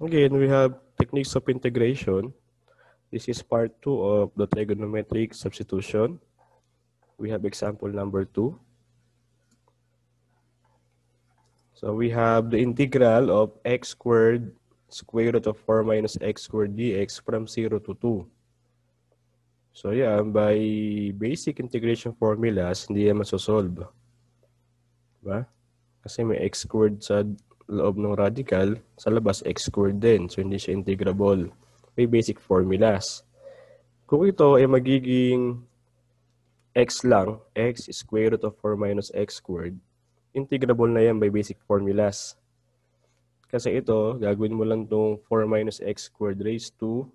Again, we have techniques of integration. This is part two of the trigonometric substitution. We have example number two. So we have the integral of x squared square root of 4 minus x squared dx from 0 to 2. So yeah, by basic integration formulas, hindi yan masosolve. Diba? Kasi may x squared sa loob ng radical, sa labas x squared din. So hindi siya integrable. May basic formulas. Kung ito ay magiging x lang, x square root of 4 minus x squared, integrable na yan by basic formulas. Kasi ito, gagawin mo lang itong 4 minus x squared raised to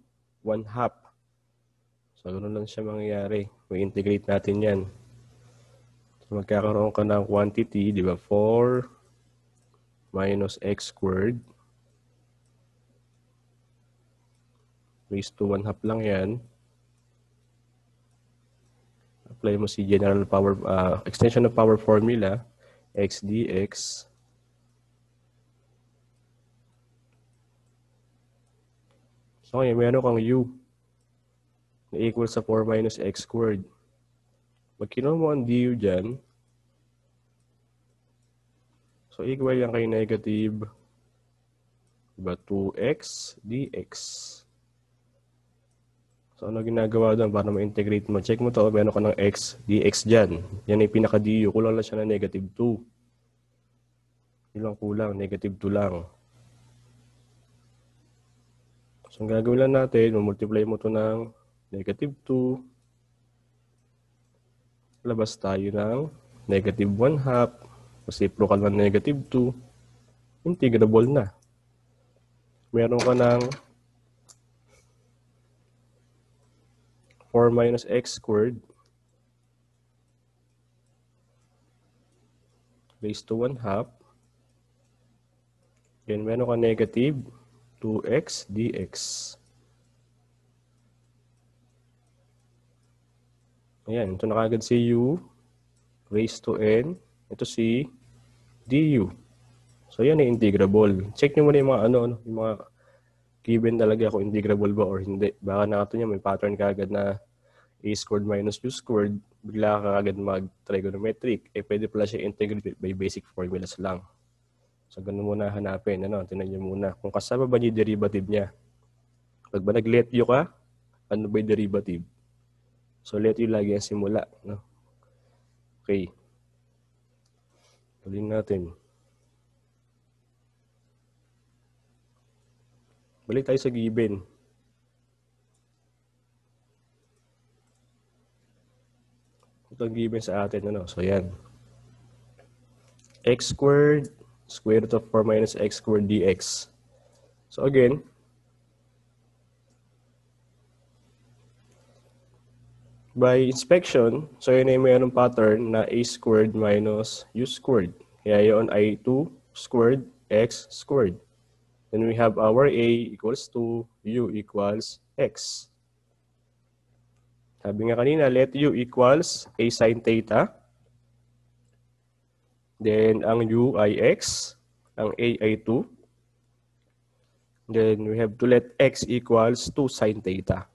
1 half. So, ganun lang siya mangyayari. May integrate natin yan. So, magkakaroon ka ng quantity, di ba? 4 minus x squared. Raised to 1 half lang yan. Apply mo si general power, uh, extension of power formula, x dx. So ngayon, may ano kang u na equal sa 4 minus x squared. Pag kinuha mo ang du dyan, So, equal yan kay negative diba, 2x dx. So, ano ginagawa doon para ma-integrate mo? Check mo to, meron ka ng x dx dyan. Yan ay pinaka-du. Kulang lang siya ng negative 2. Ilang kulang? Negative 2 lang. So, ang gagawin lang natin, multiply mo to ng negative 2. Labas tayo ng negative 1 half reciprocal ng negative 2, integrable na. Meron ka ng 4 minus x squared raised to 1 half. Then meron ka negative 2x dx. Ayan, ito na kagad si u raised to n. Ito si du. So, yan ay eh, integrable. Check nyo muna yung mga ano, ano yung mga given talaga kung integrable ba or hindi. Baka na niya may pattern ka agad na a squared minus u squared, bigla ka agad mag-trigonometric. Eh, pwede pala siya integrate by basic formulas lang. So, ganun muna hanapin. Ano, tinan nyo muna. Kung kasama ba yung derivative niya. Pag ba nag-let you ka, ano ba yung derivative? So, let you lagi ang simula. No? Okay. Alin natin. Balik tayo sa given. Ito given sa atin. Ano? So, yan. x squared square root of 4 minus x squared dx. So, again, by inspection, so yun ay mayroong pattern na a squared minus u squared. Kaya yun ay 2 squared x squared. Then we have our a equals to u equals x. Sabi nga kanina, let u equals a sine theta. Then ang u ay x, ang a ay 2. Then we have to let x equals 2 sine theta.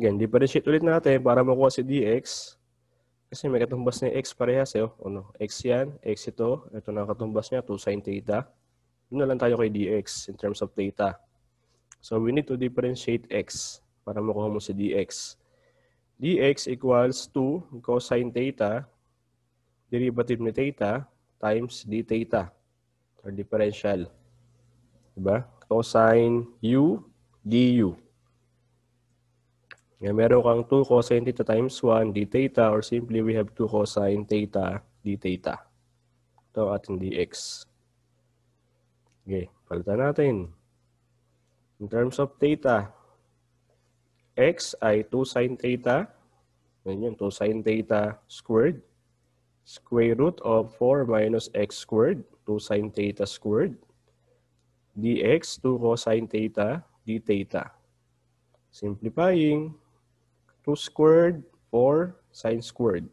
Again, differentiate ulit natin para makuha si dx. Kasi may katumbas na x parehas eh. Oh. Ano? x yan, x ito. Ito na katumbas niya, 2 sin theta. Doon na lang tayo kay dx in terms of theta. So we need to differentiate x para makuha mo si dx. dx equals 2 cosine theta derivative ni theta times d theta or differential. Diba? Cosine u du meron kang 2 cosine theta times 1 d theta or simply we have 2 cosine theta d theta. Ito ang ating dx. Okay, palitan natin. In terms of theta, x ay 2 sine theta. Yan yung 2 sine theta squared. Square root of 4 minus x squared. 2 sine theta squared. dx, 2 cosine theta d theta. Simplifying, 2 squared or sine squared.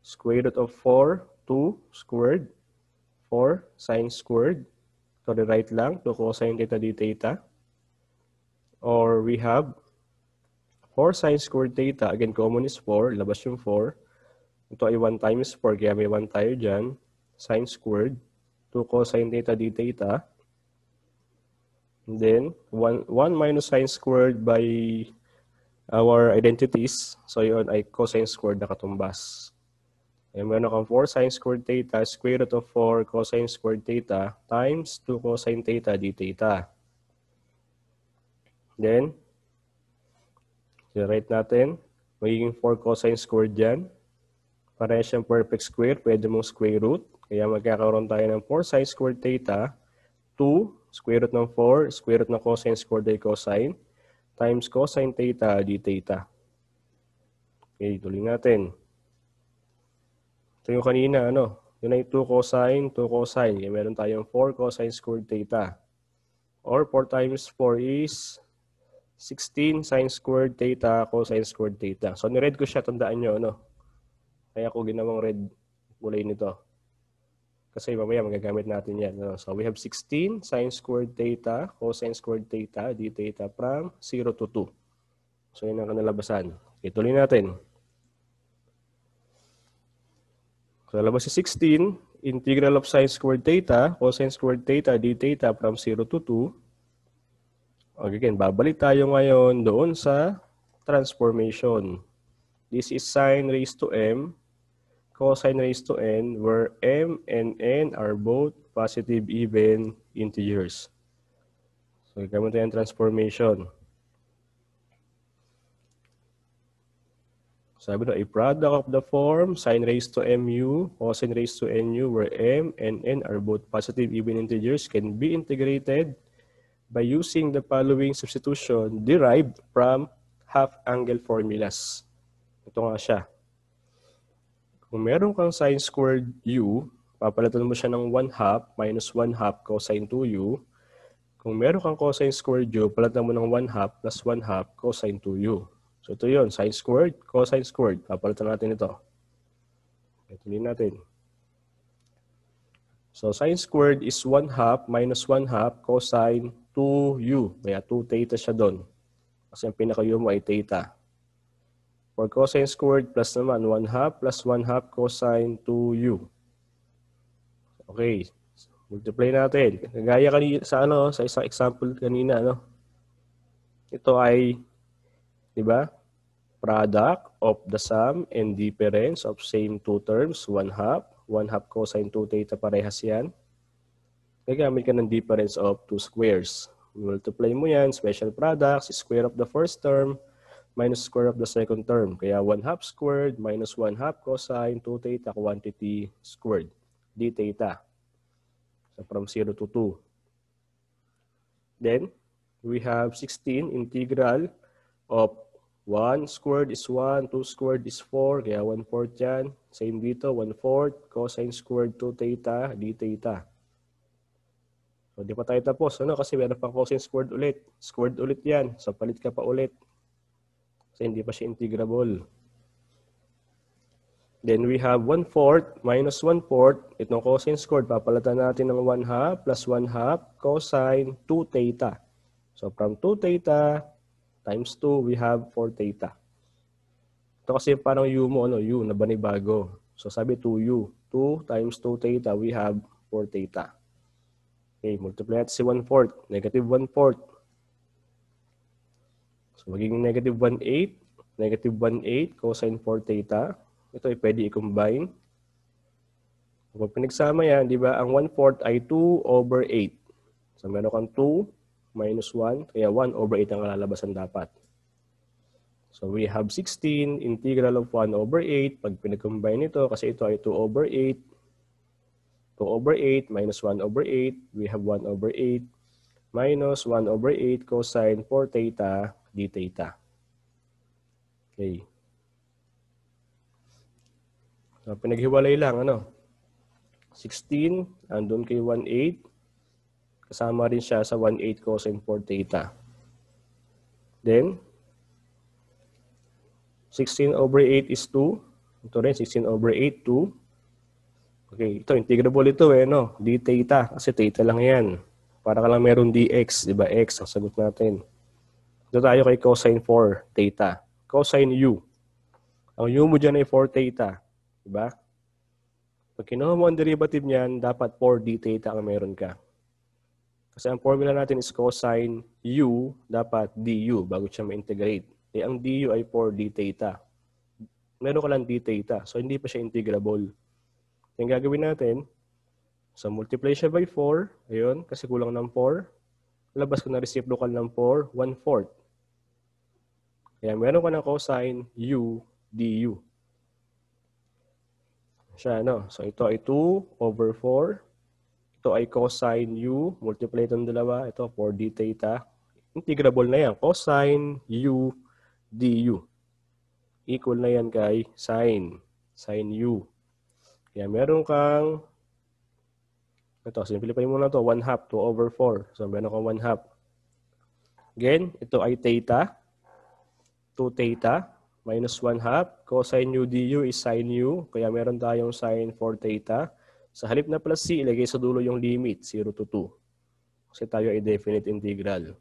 Square root of 4, 2 squared, 4 sine squared. To the right lang, to cosine theta d theta. Or we have 4 sine squared theta. Again, common is 4. Labas yung 4. Ito ay 1 times 4. Kaya may 1 tayo dyan. Sine squared. 2 cosine theta d theta. And then, 1, 1 minus sine squared by our identities. So yun ay cosine squared na katumbas. And meron kang 4 sine squared theta square root of 4 cosine squared theta times 2 cosine theta d theta. Then, generate natin. Magiging 4 cosine squared yan. Para siyang perfect square, pwede mong square root. Kaya magkakaroon tayo ng 4 sine squared theta, 2 square root ng 4, square root ng cosine squared ay cosine times cosine theta d theta. Okay, tuloy natin. Ito yung kanina, ano? Yun ay 2 cosine, 2 cosine. Kaya meron tayong 4 cosine squared theta. Or 4 times 4 is 16 sine squared theta cosine squared theta. So, ni-red ko siya. Tandaan nyo, ano? Kaya ko ginawang red kulay nito. Kasi mamaya magagamit natin yan. No? So we have 16 sine squared theta, cosine squared theta, d theta from 0 to 2. So yun ang kanalabasan. Ituloy natin. So labas si 16, integral of sine squared theta, cosine squared theta, d theta from 0 to 2. Again, babalik tayo ngayon doon sa transformation. This is sine raised to m cosine raised to n where m and n are both positive even integers. So gamit tayo ng transformation. Sabi na, a product of the form sine raised to mu, cosine raised to nu, where m and n are both positive even integers, can be integrated by using the following substitution derived from half-angle formulas. Ito nga siya. Kung meron kang sine squared u, papalitan mo siya ng 1 half minus 1 half cosine 2u. Kung meron kang cosine squared u, palitan mo ng 1 half plus 1 half cosine 2u. So ito yun, sine squared, cosine squared. Papalitan natin ito. Ito natin. So sine squared is 1 half minus 1 half cosine 2u. Kaya 2 theta siya doon. Kasi ang pinaka-u mo ay theta. For cosine squared plus naman 1 half plus 1 half cosine 2u. Okay. Multiply natin. Kagaya kanina, sa ano, sa isang example kanina, no? Ito ay, di ba? Product of the sum and difference of same two terms, 1 half. 1 half cosine 2 theta parehas yan. Gagamit ka ng difference of two squares. Multiply mo yan, special product. square of the first term, minus square of the second term. Kaya 1 half squared minus 1 half cosine 2 theta quantity squared. d theta. So from 0 to 2. Then, we have 16 integral of 1 squared is 1, 2 squared is 4, kaya 1 fourth yan. Same dito, 1 fourth, cosine squared 2 theta, d theta. So, di pa tayo tapos, ano? Kasi meron pa cosine squared ulit. Squared ulit yan. So, palit ka pa ulit. So, hindi pa siya integrable. Then we have 1 fourth minus 1 fourth. Itong cosine squared, papalatan natin ng 1 half plus 1 half cosine 2 theta. So from 2 theta times 2, we have 4 theta. Ito kasi parang u mo, ano, u na banibago. So sabi 2u. 2 times 2 theta, we have 4 theta. Okay, multiply at si 1 fourth. Negative 1 fourth. So, magiging negative 1.8, 8. Negative 1, cosine 4 theta. Ito ay pwede i-combine. Kung pinagsama yan, di ba, ang 1 fourth ay 2 over 8. So, meron kang 2 minus 1, kaya 1 over 8 ang kalalabasan dapat. So, we have 16 integral of 1 over 8. Pag pinag-combine ito, kasi ito ay 2 over 8. 2 over 8 minus 1 over 8. We have 1 over 8 minus 1 over 8 cosine 4 theta d theta. Okay. So, pinaghiwalay lang, ano? 16, andun kay 1.8. Kasama rin siya sa 1.8 cosine 4 theta. Then, 16 over 8 is 2. Ito rin, 16 over 8, 2. Okay, ito, integrable ito eh, no? d theta, kasi theta lang yan. Para ka lang meron dx, di ba? x ang sagot natin. Dito tayo kay cosine 4 theta. Cosine u. Ang u mo dyan ay 4 theta. Diba? Pag kinuha mo ang derivative niyan, dapat 4d theta ang meron ka. Kasi ang formula natin is cosine u, dapat du bago siya ma-integrate. Eh, ang du ay 4d theta. Meron ka lang d theta, so hindi pa siya integrable. Yung gagawin natin, so multiply siya by 4, ayun, kasi kulang ng 4. Labas ko na reciprocal ng 4, 1 fourth. Kaya meron ka ng cosine u du. Siya, no? So, ito ay 2 over 4. Ito ay cosine u. Multiply itong dalawa. Ito, 4d theta. Integrable na yan. Cosine u du. Equal na yan kay sine. Sine u. Kaya meron kang ito, simplify mo na to 1 half, 2 over 4. So, meron kang 1 half. Again, ito ay theta. 2 theta minus 1 half. Cosine u du is sine u. Kaya meron tayong sine 4 theta. Sa halip na plus c, ilagay sa dulo yung limit, 0 to 2. Kasi tayo ay definite integral.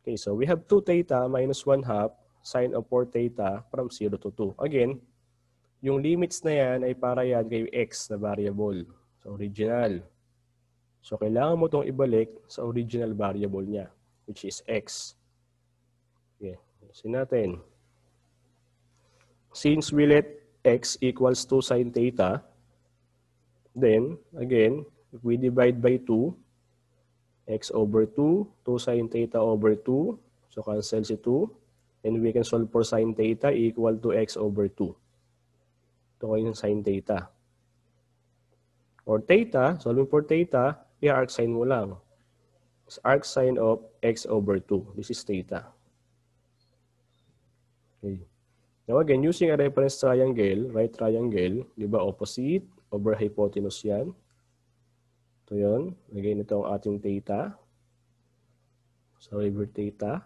Okay, so we have 2 theta minus 1 half sine of 4 theta from 0 to 2. Again, yung limits na yan ay para yan kay x na variable. So original. So kailangan mo itong ibalik sa original variable niya, which is x. Okay. Sin natin. Since we let x equals to sine theta, then, again, if we divide by 2, x over 2, 2 sine theta over 2, so cancel si 2, and we can solve for sine theta equal to x over 2. Ito kayo yung sine theta. Or theta, solving for theta, i-arc sine mo lang. It's arc sine of x over 2. This is theta. Okay. Now again, using a reference triangle, right triangle, di ba opposite over hypotenuse yan. Ito yun. Again, ito ang ating theta. So, river theta.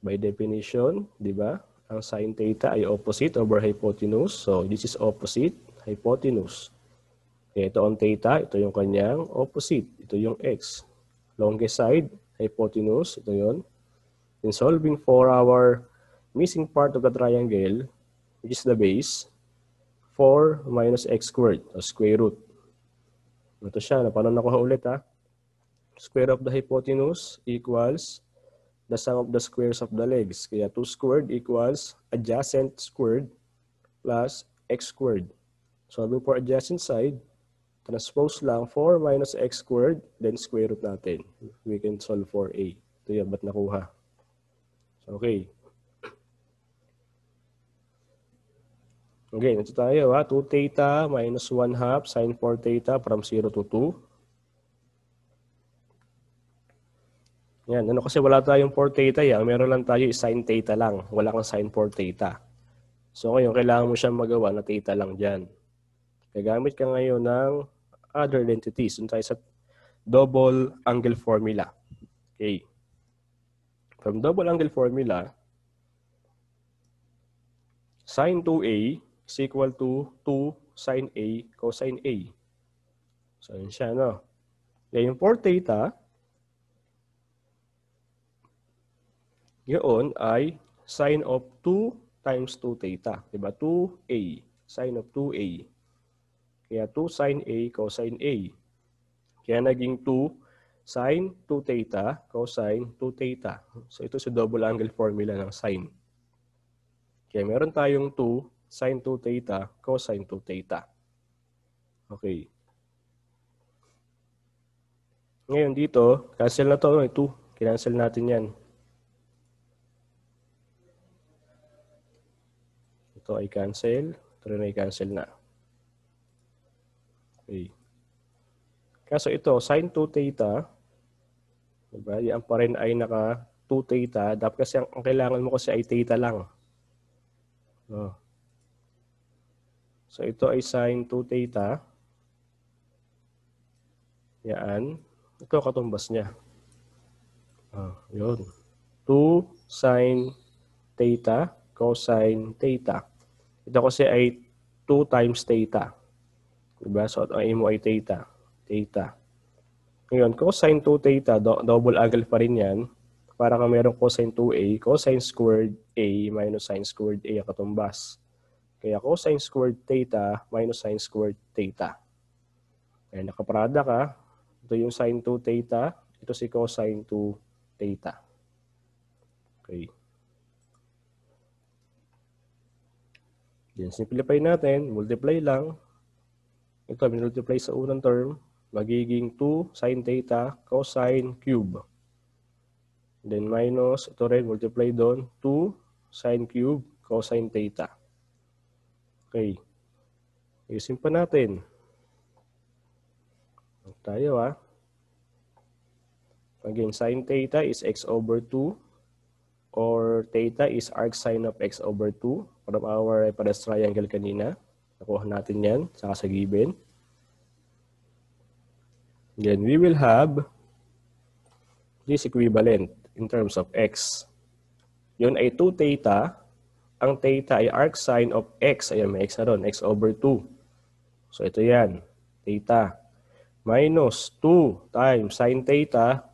By definition, di ba? Ang sin theta ay opposite over hypotenuse. So, this is opposite hypotenuse. Okay, ito ang theta. Ito yung kanyang opposite. Ito yung x. Longest side, hypotenuse. Ito yun. In solving for our missing part of the triangle, which is the base, 4 minus x squared, o square root. Ito siya, paano nakuha ulit ha? Square of the hypotenuse equals the sum of the squares of the legs. Kaya 2 squared equals adjacent squared plus x squared. So, sabi for adjacent side, transpose lang 4 minus x squared, then square root natin. We can solve for a. Ito yan, ba't nakuha? So, okay. Okay, nito tayo ha. Ah. 2 theta minus 1 half sine 4 theta from 0 to 2. Yan. Ano kasi wala tayong 4 theta yan. Eh. Meron lang tayo sine theta lang. Wala kang sine 4 theta. So ngayon, kailangan mo siyang magawa na theta lang dyan. Gagamit ka ngayon ng other identities. Doon tayo sa double angle formula. Okay. From double angle formula, sine 2A is equal to 2 sine A cosine A. So, yun siya, no? Ngayon, for theta, yun ay sine of 2 times 2 theta. Diba? 2A. Sine of 2A. Kaya 2 sine A cosine A. Kaya naging 2 sine 2 theta cosine 2 theta. So, ito si double angle formula ng sine. Kaya meron tayong 2 sine 2 theta, cosine 2 theta. Okay. Ngayon dito, cancel na to, may 2. Kinancel natin yan. Ito ay cancel. Ito rin ay cancel na. Okay. Kaso ito, sine 2 theta, diba? yan pa rin ay naka 2 theta. Dapat kasi ang, ang kailangan mo kasi ay theta lang. Oh. So ito ay sine 2 theta. Yan. Ito katumbas niya. Ah, yun. 2 sine theta cosine theta. Ito kasi ay 2 times theta. Diba? So ang A mo ay theta. Theta. Ngayon, cosine 2 theta, do double angle pa rin yan para kang merong cosine 2a, cosine squared a minus sine squared a ang katumbas. Kaya cosine squared theta minus sine squared theta. Kaya nakaproduct ha. Ito yung sine 2 theta. Ito si cosine 2 theta. Okay. Then simplify natin. Multiply lang. Ito, minultiply sa unang term. Magiging 2 sine theta cosine cube. Then minus, ito rin, multiply doon, 2 sine cube cosine theta. Okay. Ayusin pa natin. Tayo ah. Again, sine theta is x over 2 or theta is arc sine of x over 2 from our pares triangle kanina. Nakuha natin yan, saka sa given. Then we will have this equivalent in terms of x. Yun ay 2 theta ang theta ay arc sine of x. Ayan, may x na ron. x over 2. So, ito yan. Theta. Minus 2 times sine theta.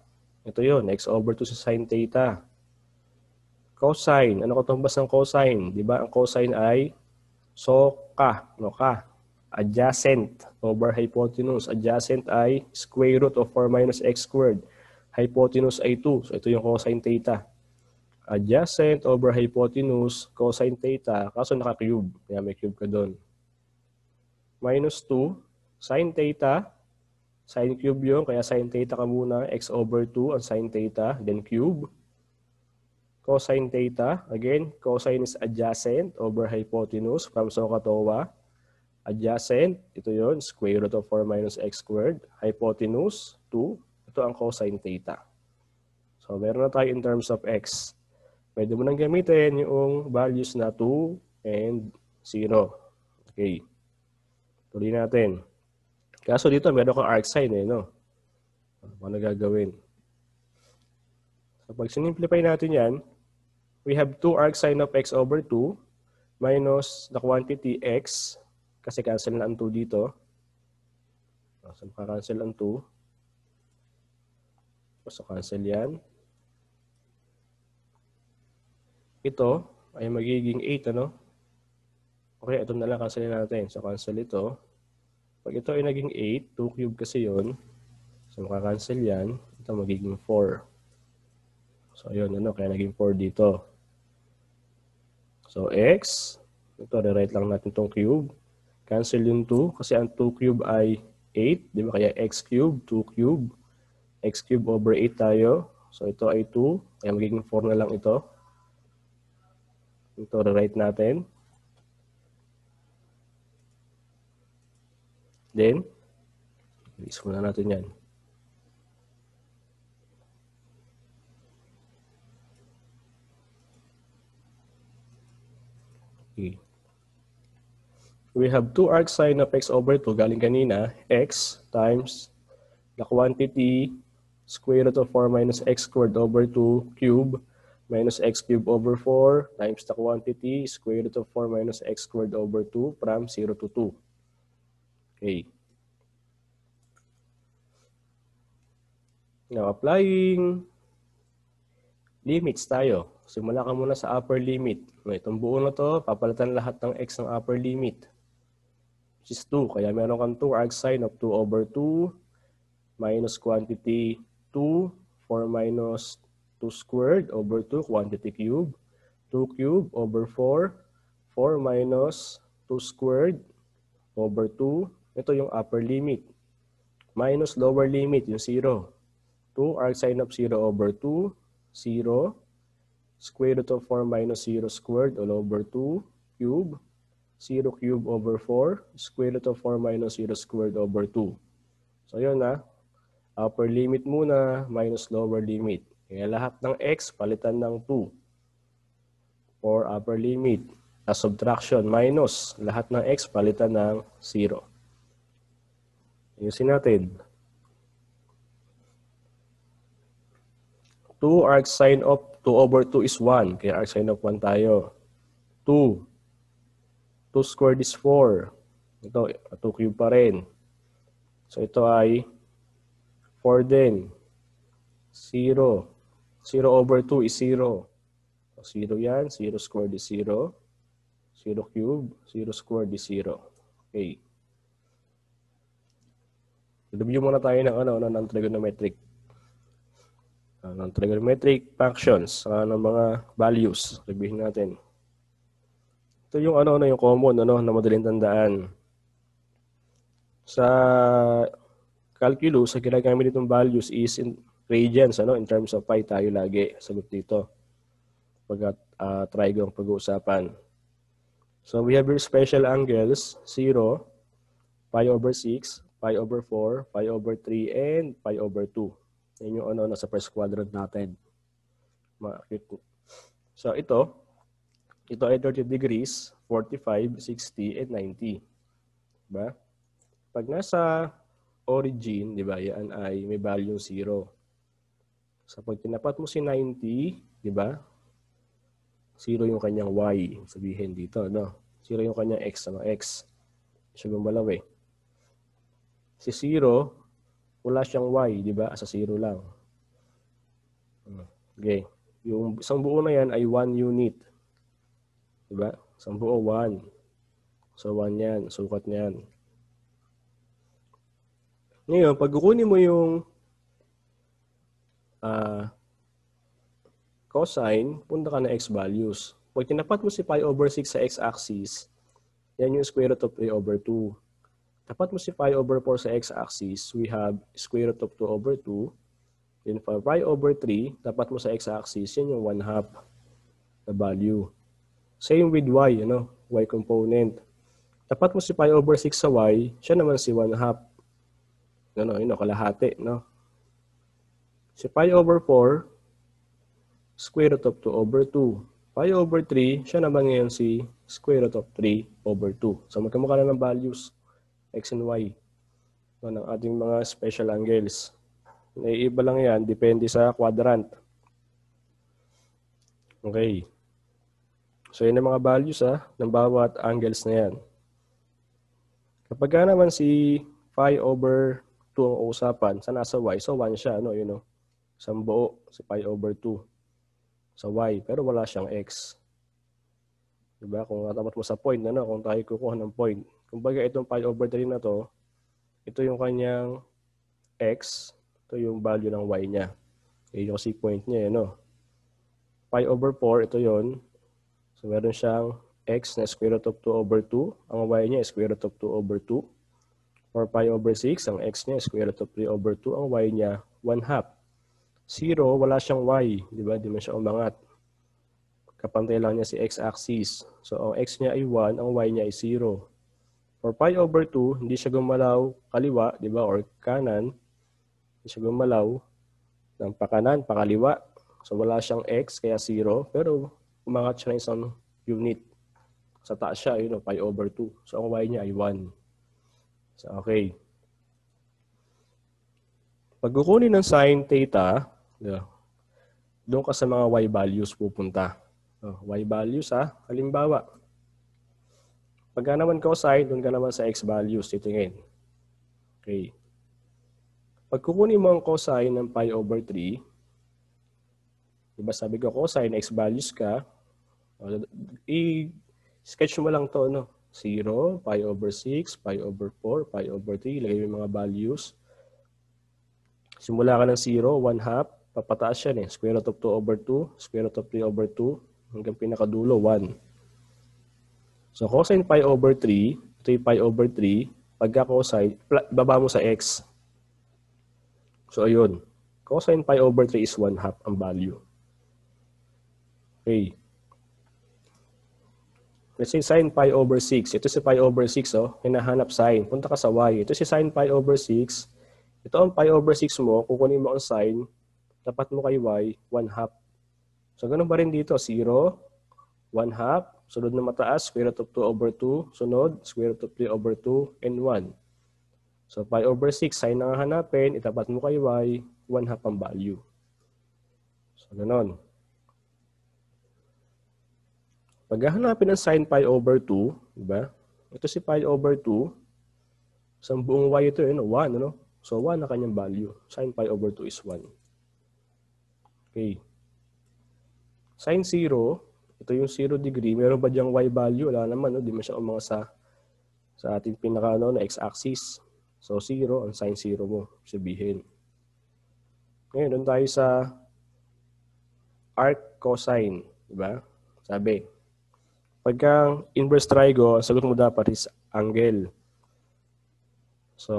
Ito yon x over 2 sa sine theta. Cosine. Ano ko katumbas ng cosine? Di ba? Ang cosine ay soka. No ka? Adjacent over hypotenuse. Adjacent ay square root of 4 minus x squared. Hypotenuse ay 2. So, ito yung cosine theta adjacent over hypotenuse cosine theta, kaso naka-cube. Kaya may cube ka doon. Minus 2, sine theta, sine cube yon kaya sine theta ka muna, x over 2 ang sine theta, then cube. Cosine theta, again, cosine is adjacent over hypotenuse from SOHCAHTOA. Adjacent, ito yon square root of 4 minus x squared. Hypotenuse, 2. Ito ang cosine theta. So, meron na tayo in terms of x pwede mo nang gamitin yung values na 2 and 0. Okay. Tuloy natin. Kaso dito, meron kang arc sign eh, no? Ano ba nagagawin? So, pag sinimplify natin yan, we have 2 arc sine of x over 2 minus the quantity x, kasi cancel na ang 2 dito. So, cancel ang 2. So, cancel yan ito ay magiging 8, ano? Okay, ito na lang, cancel natin. So, cancel ito. Pag ito ay naging 8, 2 cube kasi yon So, makakancel yan. Ito magiging 4. So, ayun, ano? Kaya naging 4 dito. So, x. Ito, rewrite lang natin tong cube. Cancel yung 2 kasi ang 2 cube ay 8. Di ba? Kaya x cube, 2 cube. x cube over 8 tayo. So, ito ay 2. Kaya magiging 4 na lang ito. Ito, rewrite natin. Then, release muna natin yan. Okay. We have 2 arc sine of x over 2 galing kanina, x times the quantity square root of 4 minus x squared over 2 cube minus x cubed over 4 times the quantity square root of 4 minus x squared over 2 from 0 to 2. Okay. Now, applying limits tayo. Simula ka muna sa upper limit. No, itong buo na to, papalitan lahat ng x ng upper limit. Which is 2. Kaya meron kang 2 arc sine of 2 over 2 minus quantity 2 4 minus 2 squared over 2 quantity cube, 2 cube over 4, 4 minus 2 squared over 2, ito yung upper limit, minus lower limit, yung 0. 2 arc sine of 0 over 2, 0, square root of 4 minus 0 squared all over 2 cube, 0 cube over 4, square root of 4 minus 0 squared over 2. So yun na, ah. upper limit muna minus lower limit. Kaya lahat ng x palitan ng 2 for upper limit. A subtraction minus lahat ng x palitan ng 0. Ayusin natin. 2 arc sine of 2 over 2 is 1. Kaya arc sine of 1 tayo. 2. 2 squared is 4. Ito, 2 cube pa rin. So ito ay 4 din. 0. 0 over 2 is 0. 0 yan. 0 squared is 0. 0 cube. 0 squared is 0. Okay. Review muna tayo ng ano, ano ng trigonometric. Uh, ah, ng trigonometric functions, uh, ng mga values. Reviewin natin. Ito yung ano, ano yung common ano, na madaling tandaan. Sa calculus, ang ginagamit itong values is in, radians ano in terms of pi tayo lagi sagot dito pag uh, ah, triangle ang pag-uusapan. So we have your special angles 0 pi over 6, pi over 4, pi over 3 and pi over 2. Yan yung ano sa first quadrant natin. So ito ito ay 30 degrees, 45, 60 and 90. Diba? Pag nasa origin, di ba, yan ay may value 0. So pag tinapat mo si 90, di ba? Zero yung kanyang y. Sabihin dito, no? Zero yung kanyang x. Ano? X. Siya gumalaw eh. Si zero, wala siyang y, di ba? Asa zero lang. Hmm, okay. Yung isang buo na yan ay 1 unit. Di ba? Isang buo, 1. So 1 yan. Sukat niyan. Ngayon, pag kukunin mo yung uh, cosine, punta ka na x values. Pag tinapat mo si pi over 6 sa x-axis, yan yung square root of 3 over 2. Tapat mo si pi over 4 sa x-axis, we have square root of 2 over 2. Then for pi over 3, tapat mo sa x-axis, yan yung 1 half the value. Same with y, ano, y component. Tapat mo si pi over 6 sa y, siya naman si 1 half. Ano, yun, kalahati, no? Si pi over 4, square root of 2 over 2. Pi over 3, siya naman ngayon si square root of 3 over 2. So magkamukha na ng values, x and y, no, ng ating mga special angles. Naiiba eh, lang yan, depende sa quadrant. Okay. So yun ang mga values ah, ng bawat angles na yan. Kapag naman si phi over 2 ang usapan, sa nasa y, so 1 siya, no, you know. Isang buo, si pi over 2 sa y, pero wala siyang x. Diba? Kung natapat mo sa point, ano, kung tayo kukuha ng point. Kung Kumbaga itong pi over 3 na to, ito yung kanyang x, ito yung value ng y niya. E yung C point niya, ano. Pi over 4, ito yon So meron siyang x na square root of 2 over 2. Ang y niya square root of 2 over 2. For pi over 6, ang x niya square root of 3 over 2. Ang y niya, 1 half. 0, wala siyang y, di ba? Di man siya umangat. Kapantay lang niya si x-axis. So, ang x niya ay 1, ang y niya ay 0. For pi over 2, hindi siya gumalaw kaliwa, di ba? Or kanan. Hindi siya gumalaw ng pakanan, pakaliwa. So, wala siyang x, kaya 0. Pero, umangat siya ng isang unit. Sa taas siya, yun, know, pi over 2. So, ang y niya ay 1. So, okay. Pag ng sine theta, Yeah. Doon ka sa mga Y values pupunta. Oh, y values ha. Halimbawa, pagka naman cosine, doon ka naman sa X values titingin. Okay. Pag kukunin mo ang cosine ng pi over 3, diba sabi ko cosine, X values ka, i-sketch mo lang to, no? 0, pi over 6, pi over 4, pi over 3. Ilagay mo yung mga values. Simula ka ng 0, 1 half, papataas siya eh. Square root of 2 over 2, square root of 3 over 2, hanggang pinakadulo, 1. So cosine pi over 3, 3 pi over 3, pagka cosine, baba mo sa x. So ayun, cosine pi over 3 is 1 half ang value. Okay. Let's say sine pi over 6. Ito si pi over 6, oh. Hinahanap sine. Punta ka sa y. Ito si sine pi over 6. Ito ang pi over 6 mo. Kukunin mo ang sine dapat mo kay y, 1 half. So, ganun pa rin dito. 0, 1 half. Sunod na mataas, square root of 2 over 2. Sunod, square root of 3 over 2 and 1. So, pi over 6, sign na hanapin. Itapat mo kay y, 1 half ang value. So, ganun. Pag hahanapin ng sine pi over 2, di ba? Ito si pi over 2. Sa buong y ito, yun, eh, 1, ano? So, 1 na kanyang value. Sign pi over 2 is 1. Okay. Sine 0, ito yung 0 degree. Meron ba diyang y value? Wala naman. No? Di mo siya umanga sa, sa ating pinaka ano, na x-axis. So 0, ang sine 0 mo. Sabihin. Ngayon, doon tayo sa arc cosine. Diba? Sabi. Pagka inverse trigo, sagot mo dapat is angle. So,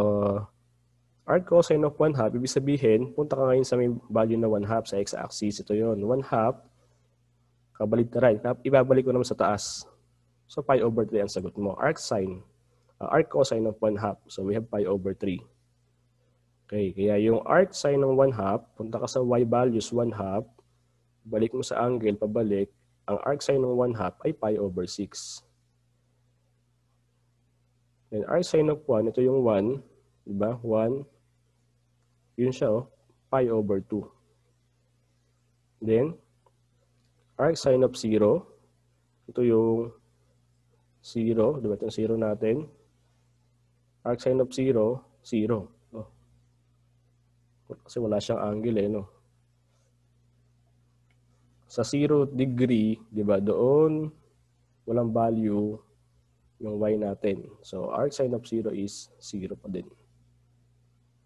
arc cosine of 1 half, ibig sabihin, punta ka ngayon sa may value na 1 half sa x-axis. Ito yon 1 half, kabalik na rin. Ibabalik ko naman sa taas. So pi over 3 ang sagot mo. Arc sine, uh, ah, arc cosine of 1 half. So we have pi over 3. Okay, kaya yung arc sine ng 1 half, punta ka sa y values 1 half, balik mo sa angle, pabalik, ang arc sine ng 1 half ay pi over 6. Then arc sine of 1, ito yung 1, Diba? 1, yun siya, oh, pi over 2. Then, arc sine of 0, ito yung 0, diba itong 0 natin? Arc sine of 0, 0. Oh. Kasi wala siyang angle eh, no? Sa 0 degree, diba? doon walang value yung y natin. So, arc sine of 0 is 0 pa din.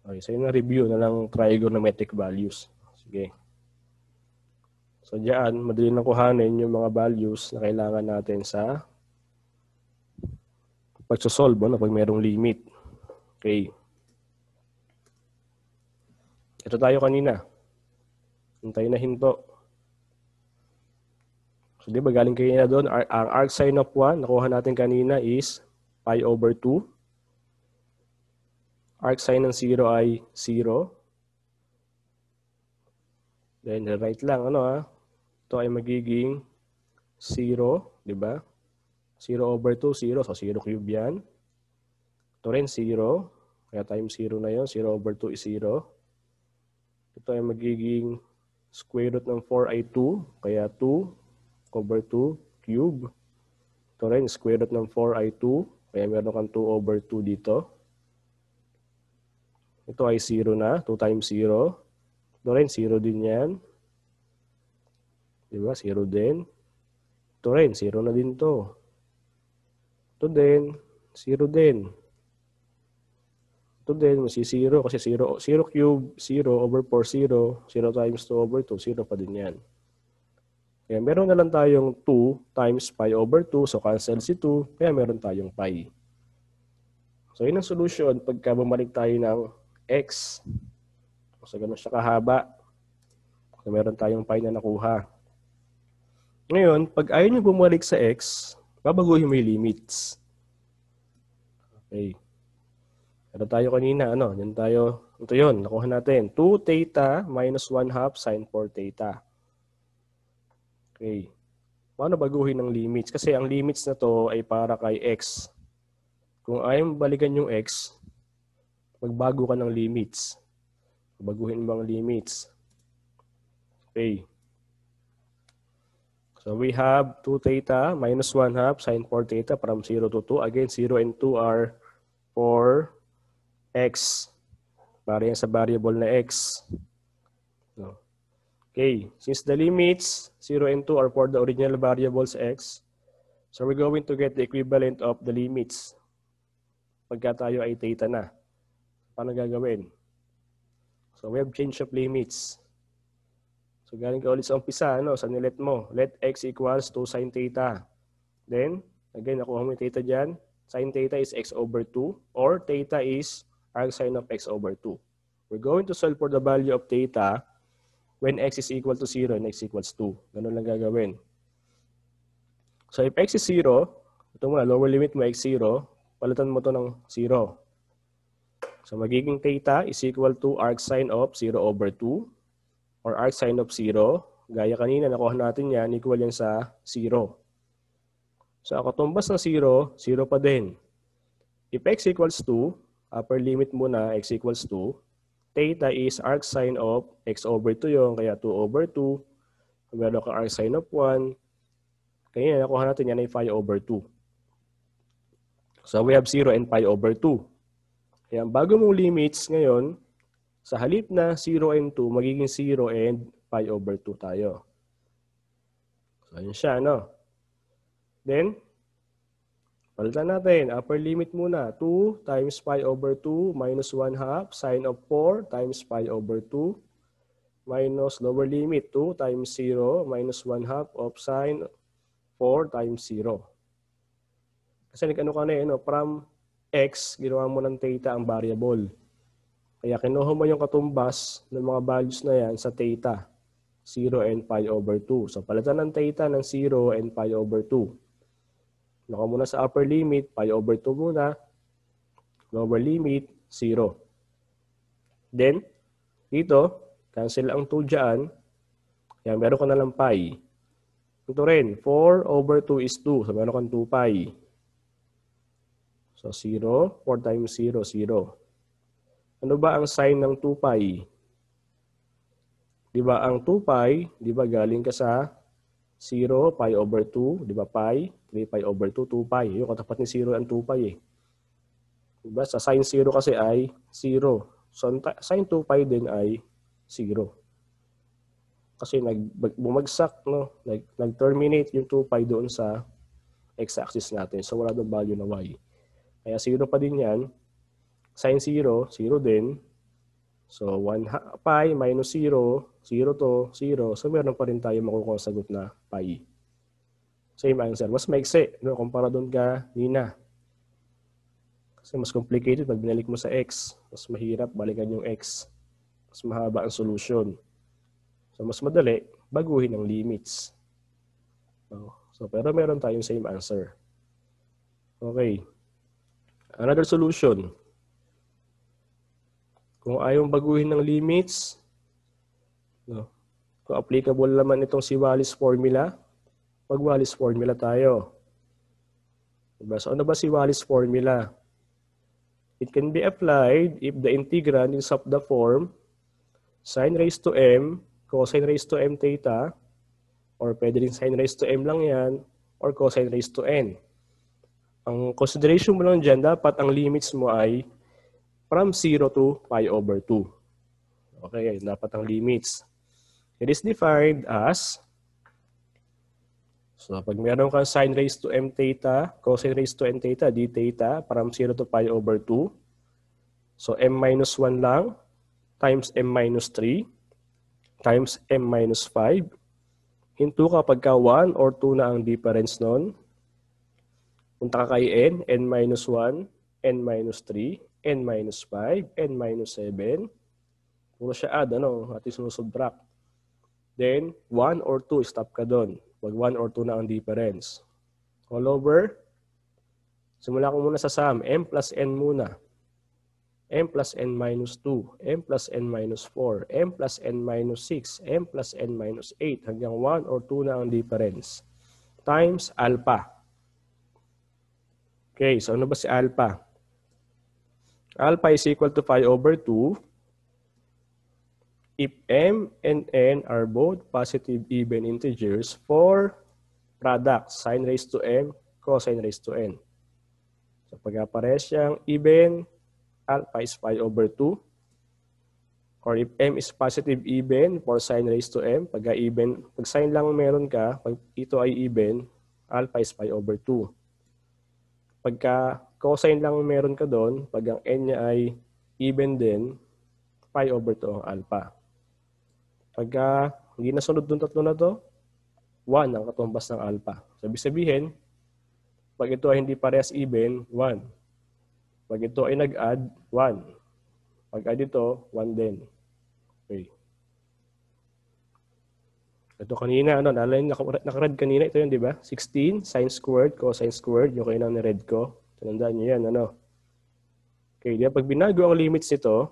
Okay, so yun ang review na lang trigonometric values. Sige. So diyan, madali nang kuhanin yung mga values na kailangan natin sa pagsosolve no, pag mayroong limit. Okay. Ito tayo kanina. Hintay na hinto. So di ba galing kanina doon, ang arc sine of 1, nakuha natin kanina is pi over 2 arcsine ng 0 ay 0. Then, right lang, ano ha? Ah. Ito ay magiging 0, di ba? 0 over 2, 0. So, 0 cube yan. Ito rin, 0. Kaya times 0 na yon 0 over 2 is 0. Ito ay magiging square root ng 4 ay 2. Kaya 2 over 2 cube. Ito rin, square root ng 4 ay 2. Kaya meron kang 2 over 2 dito. Ito ay 0 na. 2 times 0. Ito rin, 0 din yan. Diba? 0 din. Ito rin, 0 na din to. Ito din, 0 din. Ito din, masi 0 kasi 0, 0 cube, 0 over 4, 0. 0 times 2 over 2, 0 pa din yan. Kaya meron na lang tayong 2 times pi over 2. So cancel si 2. Kaya meron tayong pi. So yun ang solution pagka bumalik tayo ng x. So, ganun siya kahaba. So, meron tayong pi na nakuha. Ngayon, pag ayaw nyo bumalik sa x, babaguhin mo yung limits. Okay. Meron tayo kanina, ano? Yan tayo. Ito yun, nakuha natin. 2 theta minus 1 half sine 4 theta. Okay. Paano baguhin ng limits? Kasi ang limits na to ay para kay x. Kung ayaw balikan yung x, magbago ka ng limits. Baguhin mo ang limits. Okay. So we have 2 theta minus 1 half sine 4 theta from 0 to 2. Again, 0 and 2 are for x. Para yan sa variable na x. So, okay. Since the limits 0 and 2 are for the original variables x, so we're going to get the equivalent of the limits pagka tayo ay theta na. Paano gagawin? So we have change of limits. So galing ka ulit sa umpisa, ano, sa nilet mo. Let x equals 2 sin theta. Then, again, nakuha mo yung theta dyan. Sin theta is x over 2 or theta is arc arcsine of x over 2. We're going to solve for the value of theta when x is equal to 0 and x equals 2. Ganun lang gagawin. So if x is 0, ito muna, lower limit mo x0, palitan mo to ng 0. So magiging theta is equal to arc of 0 over 2 or arc of 0. Gaya kanina, nakuha natin yan, equal yan sa 0. So ako tumbas ng 0, 0 pa din. If x equals 2, upper limit muna, x equals 2, theta is arc of x over 2 yon kaya 2 over 2. Kung meron ka arc of 1, kanina nakuha natin yan ay phi over 2. So we have 0 and pi over 2. Yan, bago mong limits ngayon, sa halip na 0 and 2, magiging 0 and pi over 2 tayo. So, yun siya, no? Then, palitan natin. Upper limit muna. 2 times pi over 2 minus 1 half sine of 4 times pi over 2 minus lower limit 2 times 0 minus 1 half of sine 4 times 0. Kasi nag-ano ka na eh, no? from x, ginawa mo ng theta ang variable. Kaya kinuha mo yung katumbas ng mga values na yan sa theta. 0 and pi over 2. So palitan ng theta ng 0 and pi over 2. Naka muna sa upper limit, pi over 2 muna. Lower limit, 0. Then, dito, cancel ang 2 dyan. Kaya meron ko na lang pi. Ito rin, 4 over 2 is 2. So meron kang 2 pi. So 0, 4 times 0, 0. Ano ba ang sign ng 2 pi? Di ba ang 2 pi, di ba galing ka sa 0 pi over 2, di ba pi? 3 pi over 2, 2 pi. Yung katapat ni 0 ang 2 pi eh. Di Sa sign 0 kasi ay 0. So sign 2 pi din ay 0. Kasi nag, bumagsak, no? Nag, nag-terminate yung 2 pi doon sa x-axis natin. So wala doon value na y. Kaya 0 pa din yan. Sign 0, 0 din. So 1 pi minus 0, 0 to 0. So meron pa rin tayo makukuha sagot na pi. Same answer. Mas maiksi no, kumpara doon ka, Nina. Kasi mas complicated pag binalik mo sa x. Mas mahirap balikan yung x. Mas mahaba ang solution. So mas madali, baguhin ang limits. So, pero meron tayong same answer. Okay. Another solution. Kung ayaw baguhin ng limits, no, kung applicable naman itong si Wallis formula, pag wallis formula tayo. Diba? So ano ba si Wallis formula? It can be applied if the integrand is of the form sine raised to m, cosine raised to m theta, or pwede rin sine raised to m lang yan, or cosine raised to n. Ang consideration mo lang dyan, dapat ang limits mo ay from 0 to pi over 2. Okay, dapat ang limits. It is defined as, so pag meron kang sine raised to m theta, cosine raised to n theta, d theta, from 0 to pi over 2. So m minus 1 lang times m minus 3 times m minus 5 into kapag ka 1 or 2 na ang difference nun Punta ka kay n, n minus 1, n minus 3, n minus 5, n minus 7. Puro siya add, ano, at sinusubtract. Then, 1 or 2, stop ka doon. Pag 1 or 2 na ang difference. All over. Simula ko muna sa sum. m plus n muna. m plus n minus 2, m plus n minus 4, m plus n minus 6, m plus n minus 8. Hanggang 1 or 2 na ang difference. Times alpha. Okay, so ano ba si alpha? Alpha is equal to pi over 2 if m and n are both positive even integers for product sine raised to m cosine raised to n. So pag apares siyang even, alpha is pi over 2. Or if m is positive even for sine raised to m, pag even, pag sine lang meron ka, pag ito ay even, alpha is pi over 2. Pagka cosine lang meron ka doon, pag ang n niya ay even din, pi over 2 ang alpha. Pagka hindi nasunod doon tatlo na to, 1 ang katumbas ng alpha. Sabi sabihin, pag ito ay hindi parehas even, 1. Pag ito ay nag-add, 1. Pag-add ito, 1 din. Okay. Ito kanina, ano, naalala nyo, naka-red kanina, ito yun, di ba? 16, sine squared, cosine squared, yung kailang na-red ko. Tandaan nyo yan, ano? Okay, di ba? Pag binago ang limits nito,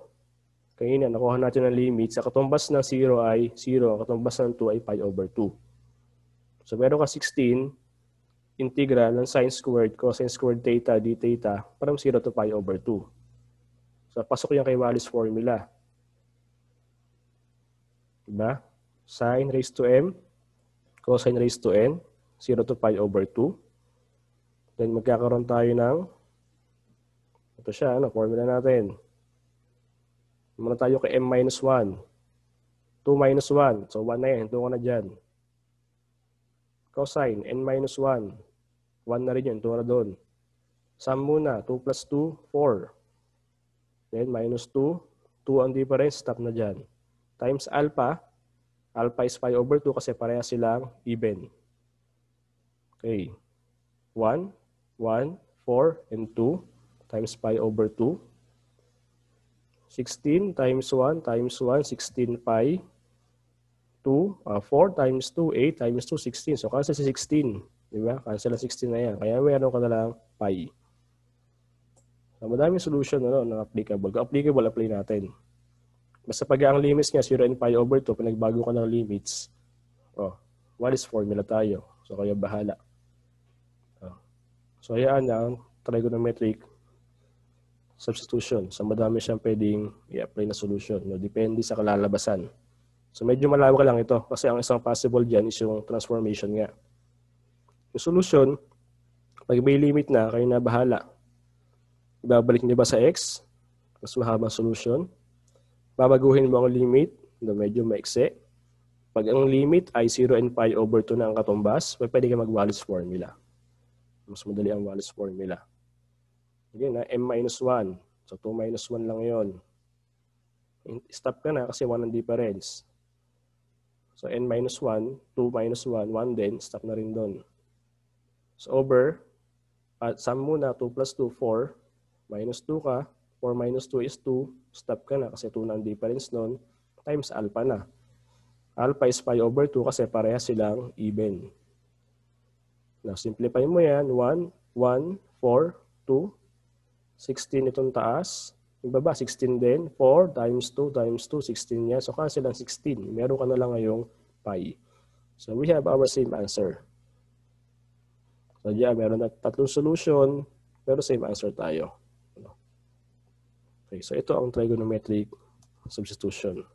kanina, nakuha natin ang limit, sa katumbas ng 0 ay 0, katumbas ng 2 ay pi over 2. So, meron ka 16, integral ng sine squared, cosine squared theta, d theta, from 0 to pi over 2. So, pasok yan kay Wallis formula. Diba? sine raised to m, cosine raised to n, 0 to pi over 2. Then magkakaroon tayo ng ito siya, ano, formula natin. Muna tayo kay m minus 1. 2 minus 1. So 1 na yan. Hinto ko na dyan. Cosine, n minus 1. 1 na rin yun. 2 na doon. Sum muna. 2 plus 2, 4. Then minus 2. 2 ang difference. Stop na dyan. Times alpha. Alpha is pi over 2 kasi pareha silang even. Okay. 1, 1, 4, and 2 times pi over 2. 16 times 1 times 1, 16 pi. 2, uh, 4 times 2, 8 times 2, 16. So, cancel si 16. Di ba? Cancel ang 16 na yan. Kaya meron ka na lang pi. So, madaming solution ano, na applicable. Kung applicable, apply natin. Basta pag ang limits niya 0 and pi over 2, pinagbago ka ng limits, oh, what is formula tayo? So kayo bahala. Oh. So ayan ang trigonometric substitution. So madami siyang pwedeng i-apply na solution. No? Depende sa kalalabasan. So medyo malawak lang ito kasi ang isang possible dyan is yung transformation nga. Yung solution, pag may limit na, kayo na bahala. Ibabalik niyo ba sa x? Mas mahabang solution. Babaguhin mo ang limit na medyo maikse. Pag ang limit ay 0 and pi over 2 na ang katumbas, pwede ka mag wallis formula. Mas madali ang Wallis formula. Again, na, m minus 1. So 2 minus 1 lang yon. Stop ka na kasi 1 ang difference. So n minus 1, 2 minus 1, 1 din, stop na rin doon. So over, at sum muna, 2 plus 2, 4, minus 2 ka, 4 minus 2 is 2. Stop ka na kasi 2 na ang difference nun. Times alpha na. Alpha is pi over 2 kasi pareha silang even. Now, simplify mo yan. 1, 1, 4, 2, 16 itong taas. Yung baba, 16 din. 4 times 2 times 2, 16 yan. So, cancel ang 16. Meron ka na lang ngayong pi. So, we have our same answer. So, yeah, meron na tatlong solution, pero same answer tayo. Okay, so ito ang trigonometric substitution.